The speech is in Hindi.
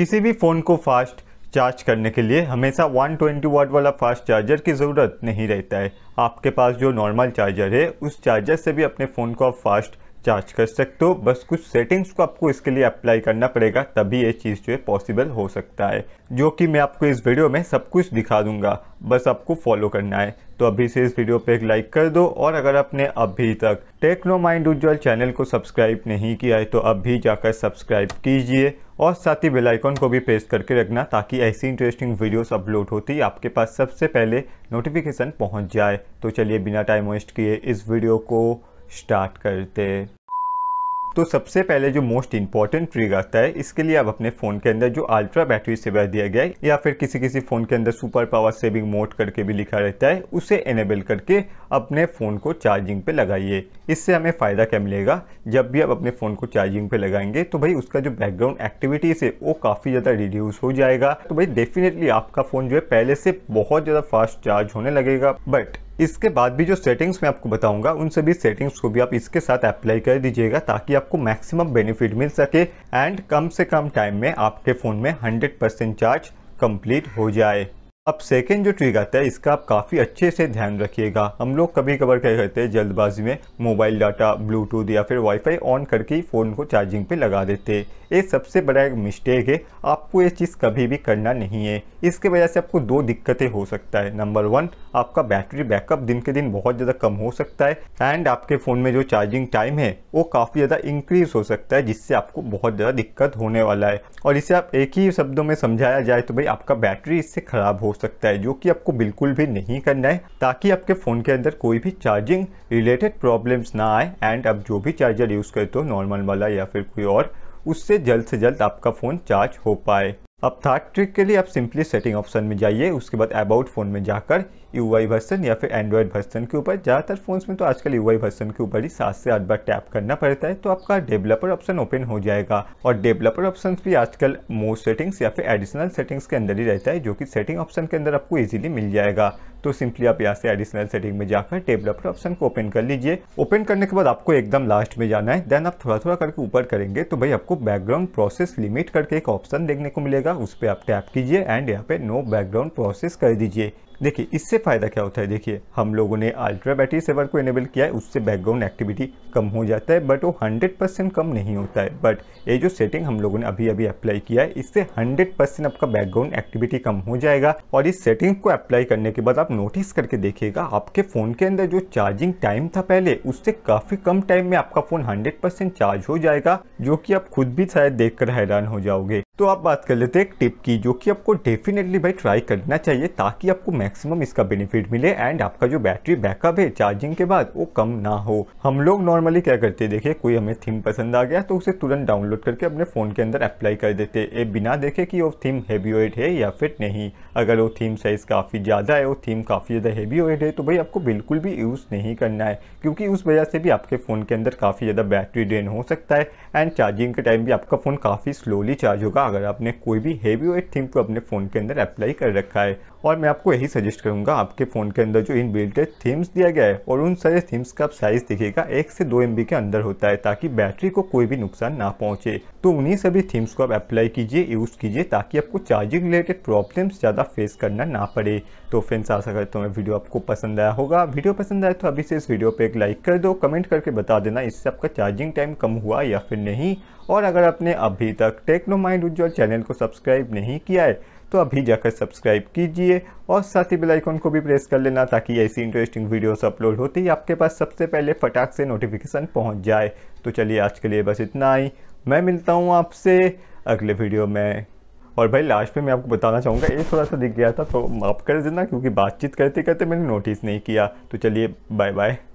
किसी भी फ़ोन को फास्ट चार्ज करने के लिए हमेशा 120 वाट वाला फास्ट चार्जर की ज़रूरत नहीं रहता है आपके पास जो नॉर्मल चार्जर है उस चार्जर से भी अपने फ़ोन को आप फास्ट चार्ज कर सकते हो बस कुछ सेटिंग्स को आपको इसके लिए अप्लाई करना पड़ेगा तभी ये चीज़ जो है पॉसिबल हो सकता है जो कि मैं आपको इस वीडियो में सब कुछ दिखा दूंगा बस आपको फॉलो करना है तो अभी से इस वीडियो पे एक लाइक कर दो और अगर आपने अभी तक टेक्नो माइंड उज्ज्वल चैनल को सब्सक्राइब नहीं किया है तो अभी जाकर सब्सक्राइब कीजिए और साथ ही बेल आइकॉन को भी प्रेस करके रखना ताकि ऐसी इंटरेस्टिंग वीडियोस अपलोड होती आपके पास सबसे पहले नोटिफिकेशन पहुंच जाए तो चलिए बिना टाइम वेस्ट किए इस वीडियो को स्टार्ट करते तो सबसे पहले जो मोस्ट इंपॉर्टेंट ट्रिक आता है इसके लिए आप अपने फ़ोन के अंदर जो अल्ट्रा बैटरी सेवर दिया गया है या फिर किसी किसी फ़ोन के अंदर सुपर पावर सेविंग मोड करके भी लिखा रहता है उसे एनेबल करके अपने फ़ोन को चार्जिंग पे लगाइए इससे हमें फ़ायदा क्या मिलेगा जब भी आप अपने फ़ोन को चार्जिंग पे लगाएंगे तो भाई उसका जो बैकग्राउंड एक्टिविटीज़ है वो काफ़ी ज़्यादा रिड्यूस हो जाएगा तो भाई डेफिनेटली आपका फ़ोन जो है पहले से बहुत ज़्यादा फास्ट चार्ज होने लगेगा बट इसके बाद भी जो सेटिंग्स मैं आपको बताऊंगा उन सभी सेटिंग्स को भी आप इसके साथ अप्लाई कर दीजिएगा ताकि आपको मैक्सिमम बेनिफिट मिल सके एंड कम से कम टाइम में आपके फ़ोन में 100% चार्ज कंप्लीट हो जाए अब सेकेंड जो ट्रिक आता है इसका आप काफ़ी अच्छे से ध्यान रखिएगा हम लोग कभी कभार क्या करते हैं जल्दबाजी में मोबाइल डाटा ब्लूटूथ या फिर वाईफाई ऑन करके ही फ़ोन को चार्जिंग पे लगा देते हैं ये सबसे बड़ा एक मिस्टेक है आपको ये चीज़ कभी भी करना नहीं है इसके वजह से आपको दो दिक्कतें हो सकता है नंबर वन आपका बैटरी बैकअप दिन के दिन बहुत ज़्यादा कम हो सकता है एंड आपके फ़ोन में जो चार्जिंग टाइम है वो काफ़ी ज़्यादा इंक्रीज हो सकता है जिससे आपको बहुत ज़्यादा दिक्कत होने वाला है और इसे आप एक ही शब्दों में समझाया जाए तो भाई आपका बैटरी इससे ख़राब हो सकता है जो कि आपको बिल्कुल भी नहीं करना है ताकि आपके फ़ोन के अंदर कोई भी चार्जिंग रिलेटेड प्रॉब्लम्स ना आए एंड आप जो भी चार्जर यूज़ करते हो नॉर्मल वाला या फिर कोई और उससे जल्द से जल्द आपका फ़ोन चार्ज हो पाए अब थर्ड ट्रिक के लिए आप सिंपली सेटिंग ऑप्शन में जाइए उसके बाद अबाउट फ़ोन में जाकर यू आई वर्सन या फिर एंड्रॉयड वर्सन के ऊपर ज़्यादातर फ़ोन्स में तो आजकल यू आई वर्सन के ऊपर ही सात से आठ बार टैप करना पड़ता है तो आपका डेवलपर ऑप्शन ओपन हो जाएगा और डेवलपर ऑप्शन भी आजकल मोर सेटिंग्स या फिर एडिशनल सेटिंग्स के अंदर ही रहता है जो कि सेटिंग ऑप्शन के अंदर आपको ईजिली मिल जाएगा तो सिंपली आप यहाँ से एडिशनल सेटिंग में जाकर अपर ऑप्शन को ओपन कर लीजिए ओपन करने के बाद आपको एकदम लास्ट में जाना है देन आप थोड़ा थोड़ा करके ऊपर करेंगे तो भाई आपको बैकग्राउंड प्रोसेस लिमिट करके एक ऑप्शन देखने को मिलेगा उस पर आप टैप कीजिए एंड यहाँ पे नो बैकग्राउंड प्रोसेस कर दीजिए देखिए इससे फ़ायदा क्या होता है देखिए हम लोगों ने अल्ट्रा बैटरी सेवर को इनेबल किया है उससे बैकग्राउंड एक्टिविटी कम हो जाता है बट वो 100 परसेंट कम नहीं होता है बट ये जो सेटिंग हम लोगों ने अभी अभी अप्लाई किया है इससे 100 परसेंट आपका बैकग्राउंड एक्टिविटी कम हो जाएगा और इस सेटिंग को अप्लाई करने के बाद आप नोटिस करके देखिएगा आपके फ़ोन के अंदर जो चार्जिंग टाइम था पहले उससे काफ़ी कम टाइम में आपका फ़ोन हंड्रेड चार्ज हो जाएगा जो कि आप खुद भी शायद देख हैरान हो जाओगे तो आप बात कर लेते हैं एक टिप की जो कि आपको डेफिनेटली भाई ट्राई करना चाहिए ताकि आपको मैक्सिमम इसका बेनिफिट मिले एंड आपका जो बैटरी बैकअप है चार्जिंग के बाद वो कम ना हो हम लोग नॉर्मली क्या करते हैं देखिए कोई हमें थीम पसंद आ गया तो उसे तुरंत डाउनलोड करके अपने फ़ोन के अंदर अप्लाई कर देते ये बिना देखे कि वो थीम हैवी वेट है या फिर नहीं अगर वो थीम साइज़ काफ़ी ज़्यादा है वो थीम काफ़ी ज़्यादा हैवी वेट है तो भाई आपको बिल्कुल भी यूज़ नहीं करना है क्योंकि उस वजह से भी आपके फ़ोन के अंदर काफ़ी ज़्यादा बैटरी ड्रेन हो सकता है एंड चार्जिंग के टाइम भी आपका फ़ोन काफ़ी स्लोली चार्ज होगा अगर आपने कोई भी हैवी वेट थीम को अपने फ़ोन के अंदर अप्लाई कर रखा है और मैं आपको यही सजेस्ट करूँगा आपके फ़ोन के अंदर जो इन बिल्टेड थीम्स दिया गया है और उन सारे थीम्स का आप साइज़ दिखेगा एक से दो एम के अंदर होता है ताकि बैटरी को कोई भी नुकसान ना पहुँचे तो उन्हीं सभी थीम्स को आप अप्लाई कीजिए यूज़ कीजिए ताकि आपको चार्जिंग रिलेटेड प्रॉब्लम्स ज़्यादा फेस करना ना पड़े तो फ्रेंड्स आशा करता हूँ वीडियो आपको पसंद आया होगा वीडियो पसंद आए तो अभी से इस वीडियो पर एक लाइक कर दो कमेंट करके बता देना इससे आपका चार्जिंग टाइम कम हुआ या फिर नहीं और अगर आपने अभी तक टेक्नो माइंड उज्जवल चैनल को सब्सक्राइब नहीं किया है तो अभी जाकर सब्सक्राइब कीजिए और साथ ही बेल आइकन को भी प्रेस कर लेना ताकि ऐसी इंटरेस्टिंग वीडियोस अपलोड होती ही आपके पास सबसे पहले फटाक से नोटिफिकेशन पहुंच जाए तो चलिए आज के लिए बस इतना ही मैं मिलता हूँ आपसे अगले वीडियो में और भाई लास्ट में मैं आपको बताना चाहूँगा ये थोड़ा सा दिख गया था तो माफ़ कर देना क्योंकि बातचीत करते करते मैंने नोटिस नहीं किया तो चलिए बाय बाय